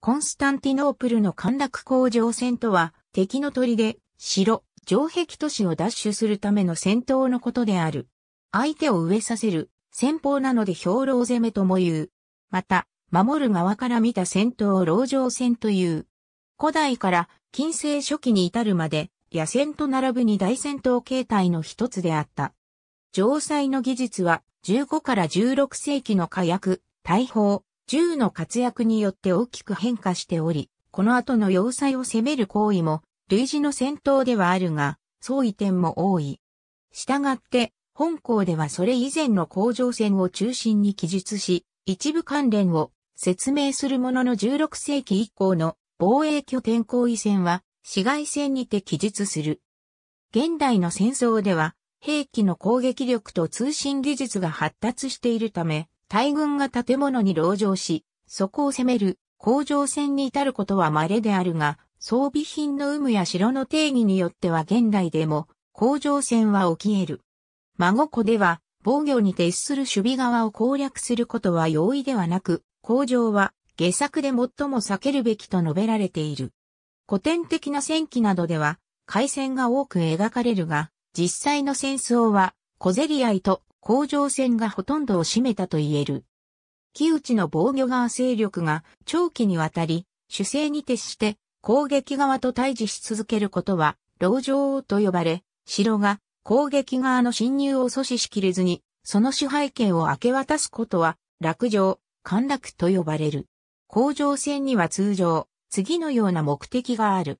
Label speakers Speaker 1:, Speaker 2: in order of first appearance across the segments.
Speaker 1: コンスタンティノープルの陥落工場戦とは、敵の砦で、城、城壁都市を奪取するための戦闘のことである。相手を植えさせる、戦法なので兵糧攻めとも言う。また、守る側から見た戦闘を籠城戦という。古代から近世初期に至るまで、野戦と並ぶ二大戦闘形態の一つであった。城塞の技術は、15から16世紀の火薬、大砲、銃の活躍によって大きく変化しており、この後の要塞を攻める行為も、類似の戦闘ではあるが、相違点も多い。したがって、本校ではそれ以前の甲状腺を中心に記述し、一部関連を説明するものの16世紀以降の防衛拠点行為戦は、市街線にて記述する。現代の戦争では、兵器の攻撃力と通信技術が発達しているため、大軍が建物に籠城し、そこを攻める、工場戦に至ることは稀であるが、装備品の有無や城の定義によっては現代でも、工場戦は起き得る。孫子では、防御に徹する守備側を攻略することは容易ではなく、工場は、下策で最も避けるべきと述べられている。古典的な戦記などでは、海戦が多く描かれるが、実際の戦争は、小競り合いと甲状腺がほとんどを占めたと言える。木内の防御側勢力が長期にわたり、主勢に徹して攻撃側と対峙し続けることは、牢城と呼ばれ、城が攻撃側の侵入を阻止しきれずに、その支配権を明け渡すことは、落城、陥落と呼ばれる。甲状腺には通常、次のような目的がある。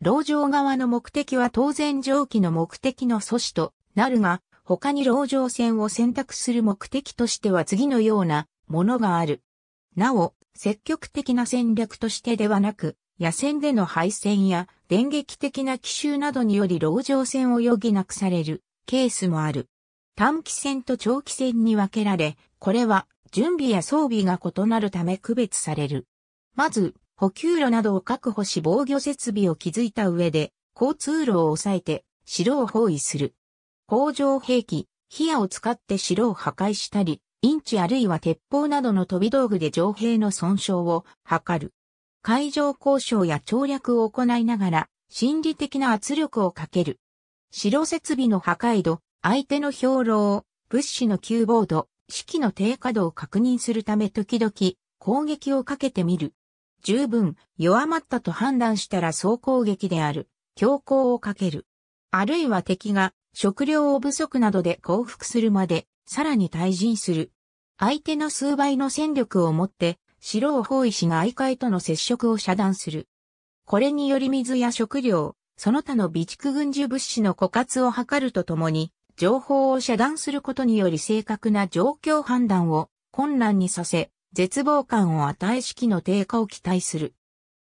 Speaker 1: 牢城側の目的は当然上記の目的の阻止となるが、他に籠城戦を選択する目的としては次のようなものがある。なお、積極的な戦略としてではなく、野戦での敗戦や電撃的な奇襲などにより籠城戦を余儀なくされるケースもある。短期戦と長期戦に分けられ、これは準備や装備が異なるため区別される。まず、補給路などを確保し防御設備を築いた上で、交通路を抑えて城を包囲する。工場兵器、火矢を使って城を破壊したり、インチあるいは鉄砲などの飛び道具で城兵の損傷を図る。海上交渉や調略を行いながら、心理的な圧力をかける。城設備の破壊度、相手の兵糧、物資の急防度、士気の低下度を確認するため時々攻撃をかけてみる。十分弱まったと判断したら総攻撃である。強行をかける。あるいは敵が食料を不足などで降伏するまで、さらに退陣する。相手の数倍の戦力をもって、城を包囲し愛会との接触を遮断する。これにより水や食料、その他の備蓄軍需物資の枯渇を図るとともに、情報を遮断することにより正確な状況判断を困難にさせ、絶望感を与え士気の低下を期待する。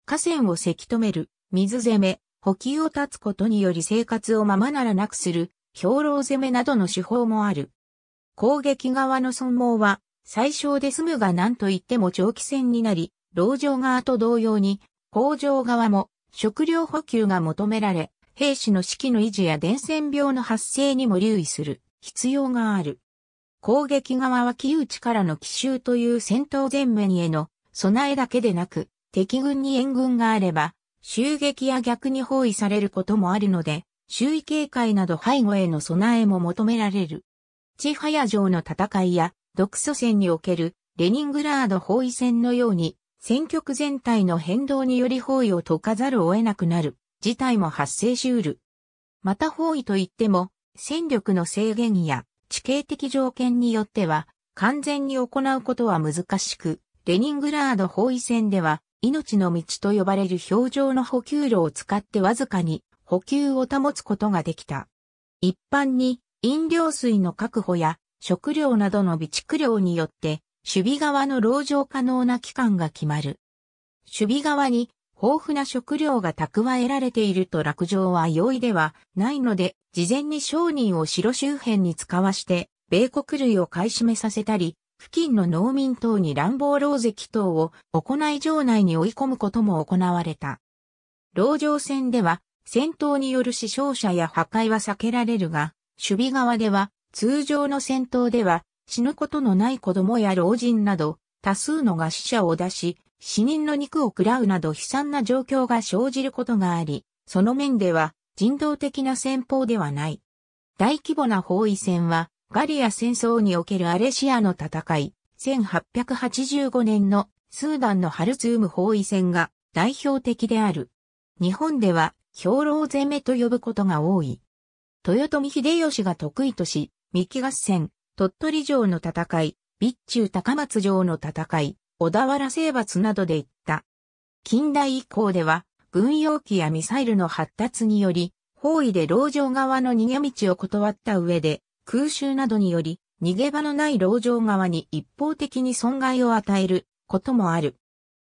Speaker 1: 河川をせき止める、水攻め、補給を断つことにより生活をままならなくする、兵糧攻めなどの手法もある。攻撃側の損耗は、最小で済むが何と言っても長期戦になり、牢城側と同様に、工場側も食料補給が求められ、兵士の士気の維持や伝染病の発生にも留意する必要がある。攻撃側は気打ちからの奇襲という戦闘前面への備えだけでなく、敵軍に援軍があれば、襲撃や逆に包囲されることもあるので、周囲警戒など背後への備えも求められる。チハヤ城の戦いや、独祖戦におけるレニングラード包囲戦のように、戦局全体の変動により包囲を解かざるを得なくなる事態も発生しうる。また包囲といっても、戦力の制限や地形的条件によっては、完全に行うことは難しく、レニングラード包囲戦では、命の道と呼ばれる表情の補給路を使ってわずかに補給を保つことができた。一般に飲料水の確保や食料などの備蓄量によって守備側の籠城可能な期間が決まる。守備側に豊富な食料が蓄えられていると落城は容易ではないので、事前に商人を城周辺に使わして、米国類を買い占めさせたり、付近の農民等に乱暴牢石等を行い城内に追い込むことも行われた。牢城戦では戦闘による死傷者や破壊は避けられるが、守備側では、通常の戦闘では、死ぬことのない子供や老人など、多数の餓死者を出し、死人の肉を食らうなど悲惨な状況が生じることがあり、その面では人道的な戦法ではない。大規模な包囲戦は、ガリア戦争におけるアレシアの戦い、1885年のスーダンのハルツーム包囲戦が代表的である。日本では兵糧攻めと呼ぶことが多い。豊臣秀吉が得意とし、三木合戦、鳥取城の戦い、備中高松城の戦い、小田原征伐などで行った。近代以降では、軍用機やミサイルの発達により、包囲で牢城側の逃げ道を断った上で、空襲などにより、逃げ場のない牢城側に一方的に損害を与えることもある。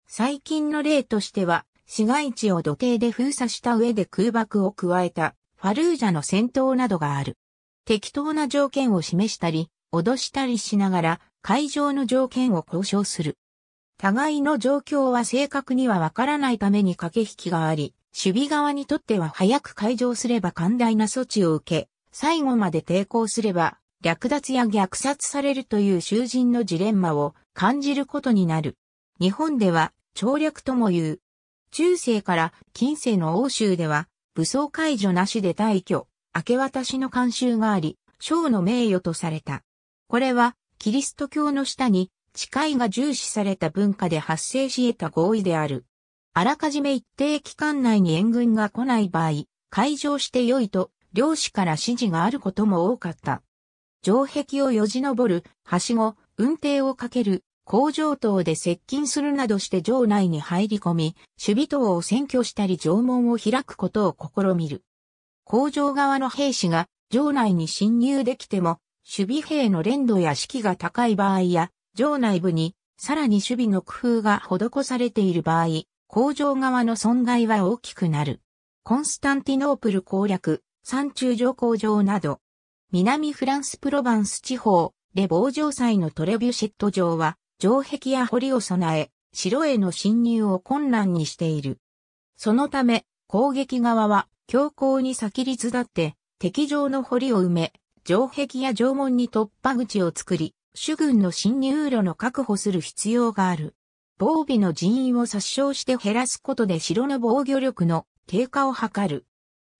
Speaker 1: 最近の例としては、市街地を土手で封鎖した上で空爆を加えたファルージャの戦闘などがある。適当な条件を示したり、脅したりしながら会場の条件を交渉する。互いの状況は正確にはわからないために駆け引きがあり、守備側にとっては早く解場すれば寛大な措置を受け、最後まで抵抗すれば略奪や虐殺されるという囚人のジレンマを感じることになる。日本では、調略とも言う、中世から近世の欧州では、武装解除なしで退去、明け渡しの慣習があり、将の名誉とされた。これは、キリスト教の下に、誓いが重視された文化で発生し得た合意である。あらかじめ一定期間内に援軍が来ない場合、解除して良いと、漁師から指示があることも多かった。城壁をよじ登る、はしご、運転をかける、工場等で接近するなどして城内に入り込み、守備等を占拠したり城門を開くことを試みる。工場側の兵士が城内に侵入できても、守備兵の連度や士気が高い場合や、城内部にさらに守備の工夫が施されている場合、工場側の損害は大きくなる。コンスタンティノープル攻略、山中上工場など、南フランスプロバンス地方、レボー城祭のトレビュシェット城は、城壁や堀を備え、城への侵入を困難にしている。そのため、攻撃側は強行に先立だって敵上の堀を埋め、城壁や城門に突破口を作り、主軍の侵入路の確保する必要がある。防備の人員を殺傷して減らすことで城の防御力の低下を図る。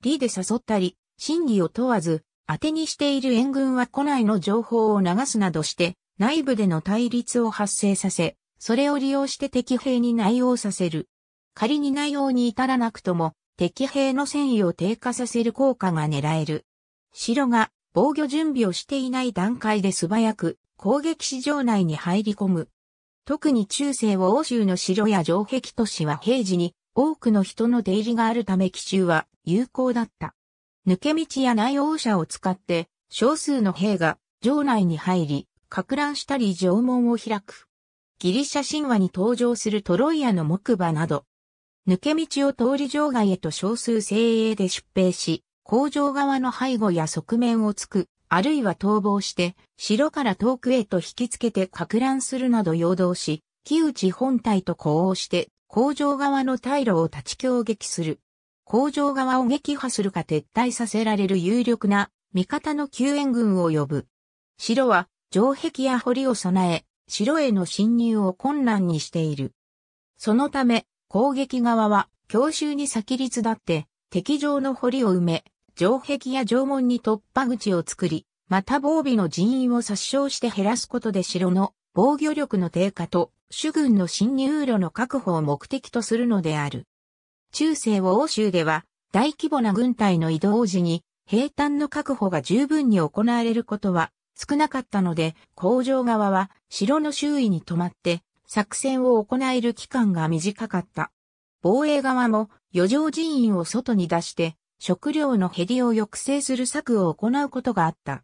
Speaker 1: 利で誘ったり、真偽を問わず、当てにしている援軍は庫内の情報を流すなどして、内部での対立を発生させ、それを利用して敵兵に内応させる。仮に内応に至らなくとも、敵兵の戦意を低下させる効果が狙える。城が防御準備をしていない段階で素早く攻撃市場内に入り込む。特に中世を欧州の城や城壁都市は平時に多くの人の出入りがあるため奇襲は有効だった。抜け道や内応者を使って少数の兵が城内に入り拡乱したり縄文を開く。ギリシャ神話に登場するトロイアの木馬など、抜け道を通り場外へと少数精鋭で出兵し、工場側の背後や側面を突く、あるいは逃亡して、城から遠くへと引きつけて拡乱するなど陽動し、木内本体と呼応して、工場側の退路を立ち強撃する。工場側を撃破するか撤退させられる有力な味方の救援軍を呼ぶ。城は城壁や堀を備え、城への侵入を困難にしている。そのため、攻撃側は、強襲に先立だって、敵上の堀を埋め、城壁や城門に突破口を作り、また防備の人員を殺傷して減らすことで城の防御力の低下と主軍の侵入路の確保を目的とするのである。中世を欧州では大規模な軍隊の移動時に平坦の確保が十分に行われることは少なかったので、工場側は城の周囲に止まって作戦を行える期間が短かった。防衛側も余剰人員を外に出して食料の減りを抑制する策を行うことがあった。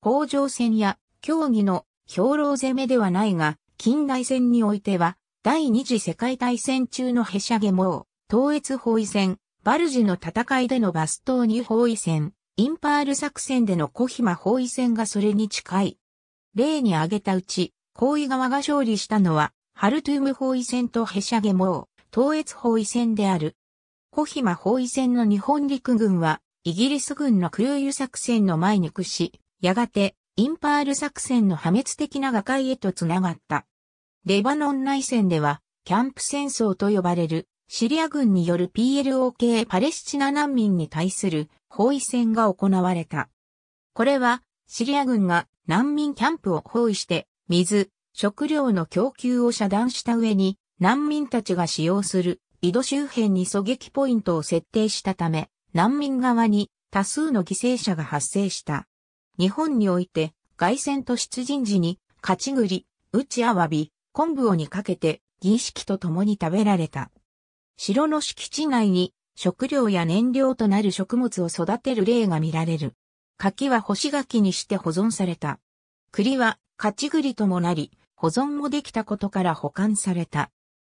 Speaker 1: 工場戦や競技の兵糧攻めではないが、近代戦においては、第二次世界大戦中のへしゃげ網、東越包囲戦、バルジの戦いでのバス島に包囲戦、インパール作戦でのコヒマ包囲戦がそれに近い。例に挙げたうち、行為側が勝利したのは、ハルトゥーム包囲戦とヘシャゲモー、統越包囲戦である。コヒマ包囲戦の日本陸軍は、イギリス軍の空輸作戦の前に屈し、やがて、インパール作戦の破滅的な瓦解へとつながった。レバノン内戦では、キャンプ戦争と呼ばれるシリア軍による PLOK パレスチナ難民に対する包囲戦が行われた。これは、シリア軍が難民キャンプを包囲して、水、食料の供給を遮断した上に、難民たちが使用する井戸周辺に狙撃ポイントを設定したため、難民側に多数の犠牲者が発生した。日本において、外戦と出陣時に、勝ち栗、打ちあわび、昆布をにかけて、儀式と共に食べられた。城の敷地内に食料や燃料となる食物を育てる例が見られる。柿は干し柿にして保存された。栗は勝ち栗ともなり、保存もできたことから保管された。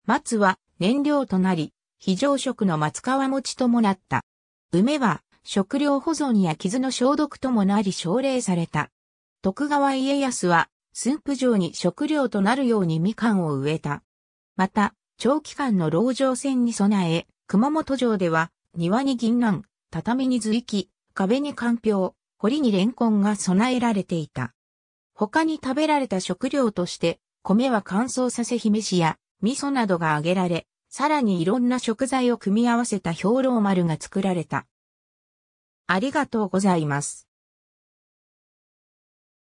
Speaker 1: 松は燃料となり、非常食の松川餅ともなった。梅は食料保存や傷の消毒ともなり奨励された。徳川家康は駿府城に食料となるようにみかんを植えた。また、長期間の籠城戦に備え、熊本城では、庭に銀杏、畳に随記、壁にかん堀にレンコンが備えられていた。他に食べられた食料として、米は乾燥させ姫子や味噌などが揚げられ、さらにいろんな食材を組み合わせた兵糧丸が作られた。ありがとうございます。